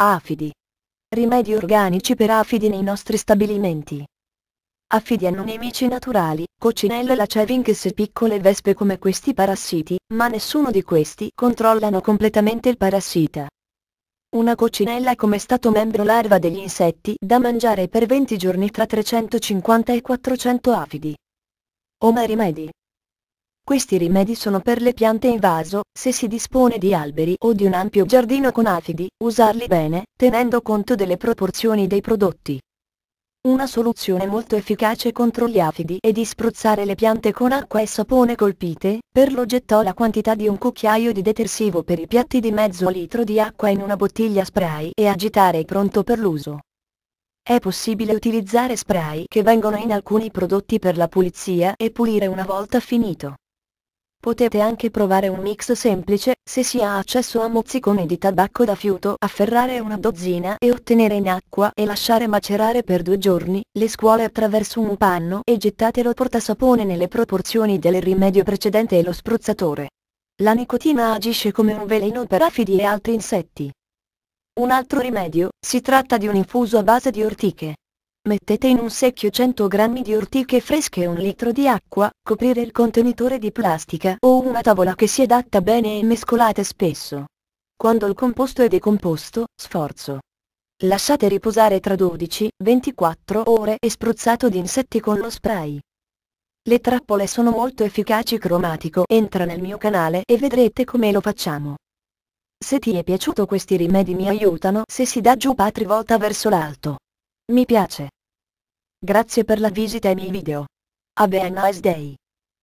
Afidi. Rimedi organici per afidi nei nostri stabilimenti. Affidi hanno nemici naturali, coccinelle e piccole vespe come questi parassiti, ma nessuno di questi controllano completamente il parassita. Una coccinella come stato membro larva degli insetti da mangiare per 20 giorni tra 350 e 400 afidi. Oma rimedi. Questi rimedi sono per le piante in vaso, se si dispone di alberi o di un ampio giardino con afidi, usarli bene, tenendo conto delle proporzioni dei prodotti. Una soluzione molto efficace contro gli afidi è di spruzzare le piante con acqua e sapone colpite, per lo gettò la quantità di un cucchiaio di detersivo per i piatti di mezzo litro di acqua in una bottiglia spray e agitare pronto per l'uso. È possibile utilizzare spray che vengono in alcuni prodotti per la pulizia e pulire una volta finito. Potete anche provare un mix semplice, se si ha accesso a mozzicone di tabacco da fiuto afferrare una dozzina e ottenere in acqua e lasciare macerare per due giorni, le scuole attraverso un panno e gettatelo portasapone nelle proporzioni del rimedio precedente e lo spruzzatore. La nicotina agisce come un veleno per afidi e altri insetti. Un altro rimedio, si tratta di un infuso a base di ortiche. Mettete in un secchio 100 g di ortiche fresche e un litro di acqua, coprire il contenitore di plastica o una tavola che si adatta bene e mescolate spesso. Quando il composto è decomposto, sforzo. Lasciate riposare tra 12-24 ore e spruzzato di insetti con lo spray. Le trappole sono molto efficaci cromatico, entra nel mio canale e vedrete come lo facciamo. Se ti è piaciuto questi rimedi mi aiutano se si dà giù patri volta verso l'alto. Mi piace. Grazie per la visita ai miei video. Have a nice day.